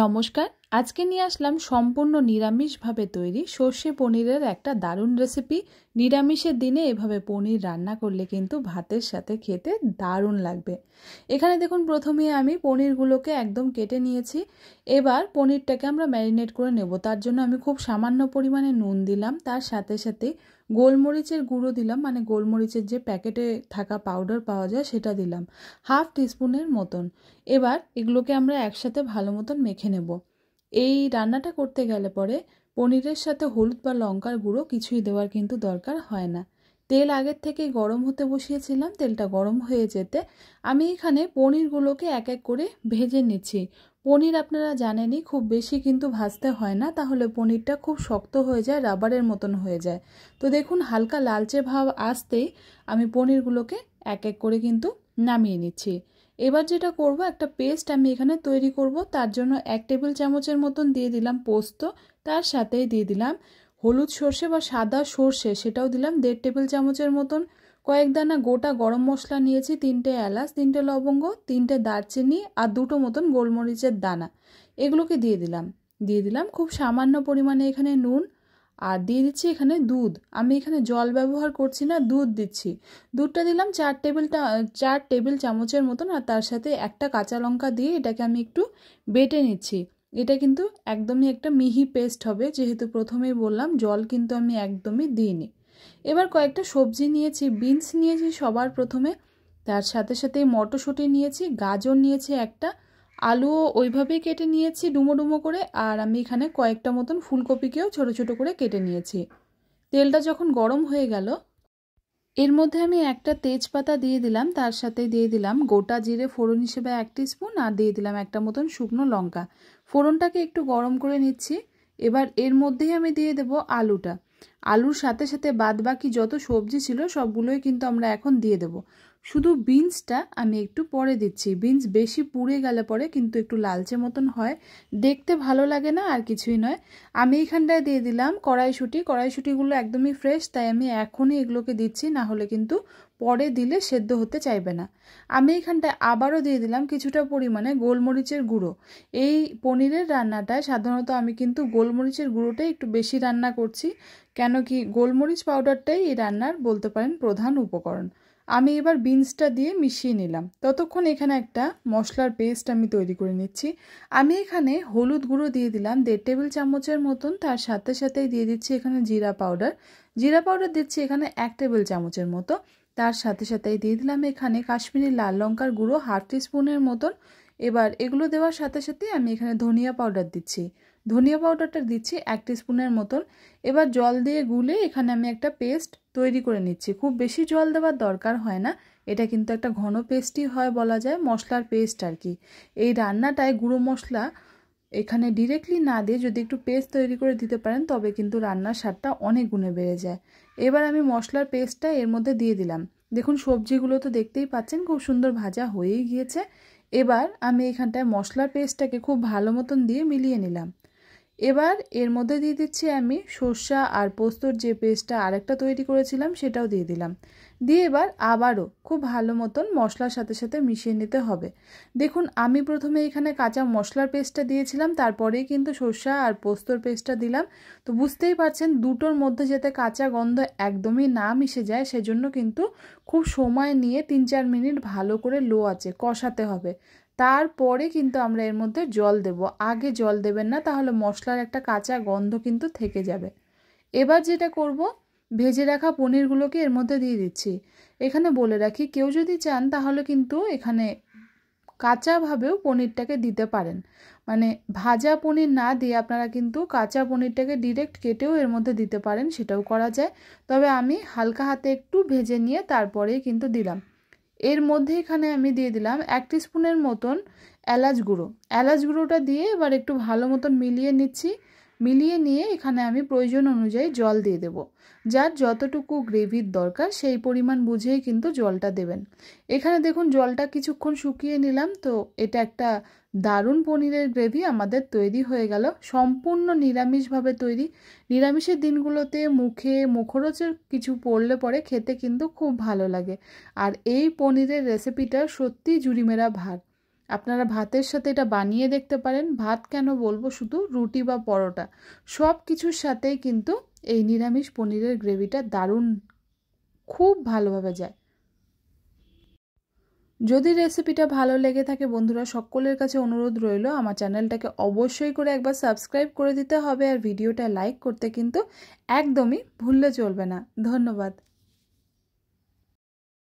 নমস্কার আজকে নিয়ে আসলাম সম্পূর্ণ নিরামিষভাবে তৈরি সর্ষে পনিরের একটা দারুণ রেসিপি নিরামিষের দিনে এভাবে পনির রান্না করলে কিন্তু ভাতের সাথে খেতে দারুণ লাগবে এখানে দেখুন প্রথমে আমি পনিরগুলোকে একদম কেটে নিয়েছি এবার পনিরটাকে আমরা ম্যারিনেট করে নেব তার জন্য আমি খুব সামান্য পরিমাণে নুন দিলাম তার সাথে সাথে গোলমরিচের গুঁড়ো দিলাম মানে গোলমরিচের যে প্যাকেটে থাকা পাউডার পাওয়া যায় সেটা দিলাম হাফ টিস্পুনের মতন এবার এগুলোকে আমরা একসাথে ভালো মতন মেখে নেবো এই রান্নাটা করতে গেলে পরে পনিরের সাথে হলুদ বা লঙ্কার গুঁড়ো কিছুই দেওয়ার কিন্তু দরকার হয় না তেল আগের থেকেই গরম হতে বসিয়েছিলাম তেলটা গরম হয়ে যেতে আমি এখানে পনিরগুলোকে এক এক করে ভেজে নিচ্ছি পনির আপনারা জানেনই খুব বেশি কিন্তু ভাজতে হয় না তাহলে পনিরটা খুব শক্ত হয়ে যায় রাবারের মতন হয়ে যায় তো দেখুন হালকা লালচে ভাব আসতেই আমি পনিরগুলোকে এক এক করে কিন্তু নামিয়ে নিচ্ছি এবার যেটা করব একটা পেস্ট আমি এখানে তৈরি করব তার জন্য এক টেবিল চামচের মতন দিয়ে দিলাম পোস্ত তার সাথেই দিয়ে দিলাম হলুদ সর্ষে বা সাদা সর্ষে সেটাও দিলাম দেড় টেবিল চামচের মতন কয়েক দানা গোটা গরম মশলা নিয়েছি তিনটে এলাচ তিনটে লবঙ্গ তিনটে দারচিনি আর দুটো মতন গোলমরিচের দানা এগুলোকে দিয়ে দিলাম দিয়ে দিলাম খুব সামান্য পরিমাণে এখানে নুন আর দিয়ে দিচ্ছি এখানে দুধ আমি এখানে জল ব্যবহার করছি না দুধ দিচ্ছি দুধটা দিলাম চার টেবিলটা চার টেবিল চামচের মতন আর তার সাথে একটা কাঁচা লঙ্কা দিয়ে এটাকে আমি একটু বেটে নিচ্ছি এটা কিন্তু একদমই একটা মিহি পেস্ট হবে যেহেতু প্রথমেই বললাম জল কিন্তু আমি একদমই দিইনি এবার কয়েকটা সবজি নিয়েছি বিনস নিয়েছি সবার প্রথমে তার সাথে সাথে মটরশুঁটি নিয়েছি গাজর নিয়েছি একটা আলুও ওইভাবেই কেটে নিয়েছি ডুমো ডুমো করে আর আমি এখানে কয়েকটা মতন ফুলকপিকেও ছোট ছোট করে কেটে নিয়েছি তেলটা যখন গরম হয়ে গেল এর মধ্যে আমি একটা তেজপাতা দিয়ে দিলাম তার সাথে দিয়ে দিলাম গোটা জিরে ফোড়ন হিসেবে এক স্পুন আর দিয়ে দিলাম একটা মতন শুকনো লঙ্কা ফোড়নটাকে একটু গরম করে নিচ্ছি এবার এর মধ্যেই আমি দিয়ে দেব আলুটা আলুর সাথে সাথে বাদ বাকি যত সবজি ছিল সবগুলোই কিন্তু আমরা এখন দিয়ে দেব শুধু বিনসটা আমি একটু পরে দিচ্ছি বিনস বেশি পুড়ে গেলে পরে কিন্তু একটু লালচে মতন হয় দেখতে ভালো লাগে না আর কিছুই নয় আমি এখানটায় দিয়ে দিলাম কড়াইশুঁটি কড়াইশুঁটিগুলো একদমই ফ্রেশ তাই আমি এখনই এগুলোকে দিচ্ছি না হলে কিন্তু পরে দিলে সেদ্ধ হতে চাইবে না আমি এখানটায় আবারও দিয়ে দিলাম কিছুটা পরিমাণে গোলমরিচের গুঁড়ো এই পনিরের রান্নাটায় সাধারণত আমি কিন্তু গোলমরিচের গুঁড়োটাই একটু বেশি রান্না করছি কেন কি গোলমরিচ পাউডারটাই এই রান্নার বলতে পারেন প্রধান উপকরণ আমি এবার বিনসটা দিয়ে মিশিয়ে নিলাম ততক্ষণ এখানে একটা মশলার পেস্ট আমি তৈরি করে নিচ্ছি আমি এখানে হলুদ গুঁড়ো দিয়ে দিলাম দেড় টেবিল চামচের মতন তার সাথে সাথেই দিয়ে দিচ্ছি এখানে জিরা পাউডার জিরা পাউডার দিচ্ছি এখানে এক টেবিল চামচের মতো তার সাথে সাথেই দিয়ে দিলাম এখানে কাশ্মীরি লাল লঙ্কার গুঁড়ো হাফ টিস্পুনের মতন এবার এগুলো দেওয়ার সাথে সাথে আমি এখানে ধনিয়া পাউডার দিচ্ছি ধনিয়া পাউডারটা দিচ্ছি এক স্পুনের মতন এবার জল দিয়ে গুলে এখানে আমি একটা পেস্ট তৈরি করে নিচ্ছি খুব বেশি জল দেওয়ার দরকার হয় না এটা কিন্তু একটা ঘন পেস্টই হয় বলা যায় মশলার পেস্ট আর কি এই রান্নাটায় গুঁড়ো মশলা এখানে ডিরেক্টলি না দিয়ে যদি একটু পেস্ট তৈরি করে দিতে পারেন তবে কিন্তু রান্নার স্বাদটা অনেক গুণে বেড়ে যায় এবার আমি মশলার পেস্টটা এর মধ্যে দিয়ে দিলাম দেখুন সবজিগুলো তো দেখতেই পাচ্ছেন খুব সুন্দর ভাজা হয়েই গিয়েছে এবার আমি এখানটায় মশলার পেস্টটাকে খুব ভালো মতন দিয়ে মিলিয়ে নিলাম এবার এর মধ্যে দিয়ে দিচ্ছি আমি সর্ষা আর পোস্তর যে পেস্টটা আরেকটা তৈরি করেছিলাম সেটাও দিয়ে দিলাম দিয়ে এবার আবারও খুব ভালো মতন মশলার সাথে সাথে মিশিয়ে নিতে হবে দেখুন আমি প্রথমে এখানে কাঁচা মশলার পেস্টটা দিয়েছিলাম তারপরেই কিন্তু সর্ষা আর পোস্তর পেস্টটা দিলাম তো বুঝতেই পারছেন দুটোর মধ্যে যাতে কাঁচা গন্ধ একদমই না মিশে যায় সেজন্য কিন্তু খুব সময় নিয়ে তিন চার মিনিট ভালো করে লো আছে কষাতে হবে তারপরে কিন্তু আমরা এর মধ্যে জল দেব আগে জল দেবেন না তাহলে মশলার একটা কাঁচা গন্ধ কিন্তু থেকে যাবে এবার যেটা করব ভেজে রাখা পনিরগুলোকে এর মধ্যে দিয়ে দিচ্ছি এখানে বলে রাখি কেউ যদি চান তাহলে কিন্তু এখানে কাঁচাভাবেও পনিরটাকে দিতে পারেন মানে ভাজা পনির না দিয়ে আপনারা কিন্তু কাঁচা পনিরটাকে ডিরেক্ট কেটেও এর মধ্যে দিতে পারেন সেটাও করা যায় তবে আমি হালকা হাতে একটু ভেজে নিয়ে তারপরেই কিন্তু দিলাম এর মধ্যে এখানে আমি দিয়ে দিলাম এক স্পুনের মতন এলাচ গুঁড়ো এলাচ গুঁড়োটা দিয়ে এবার একটু ভালো মতন মিলিয়ে নিচ্ছি মিলিয়ে নিয়ে এখানে আমি প্রয়োজন অনুযায়ী জল দিয়ে দেব যার যতটুকু গ্রেভির দরকার সেই পরিমাণ বুঝেই কিন্তু জলটা দেবেন এখানে দেখুন জলটা কিছুক্ষণ শুকিয়ে নিলাম তো এটা একটা দারুণ পনিরের গ্রেভি আমাদের তৈরি হয়ে গেল সম্পূর্ণ নিরামিষভাবে তৈরি নিরামিষের দিনগুলোতে মুখে মুখরোচের কিছু পড়লে পরে খেতে কিন্তু খুব ভালো লাগে আর এই পনিরের রেসিপিটা সত্যি জুড়িমেরা ভাত আপনারা ভাতের সাথে এটা বানিয়ে দেখতে পারেন ভাত কেন বলবো শুধু রুটি বা পরোটা সব কিছুর সাথেই কিন্তু এই নিরামিষ পনিরের গ্রেভিটা দারুণ খুব ভালোভাবে যায় যদি রেসিপিটা ভালো লেগে থাকে বন্ধুরা সকলের কাছে অনুরোধ রইল আমার চ্যানেলটাকে অবশ্যই করে একবার সাবস্ক্রাইব করে দিতে হবে আর ভিডিওটা লাইক করতে কিন্তু একদমই ভুললে চলবে না ধন্যবাদ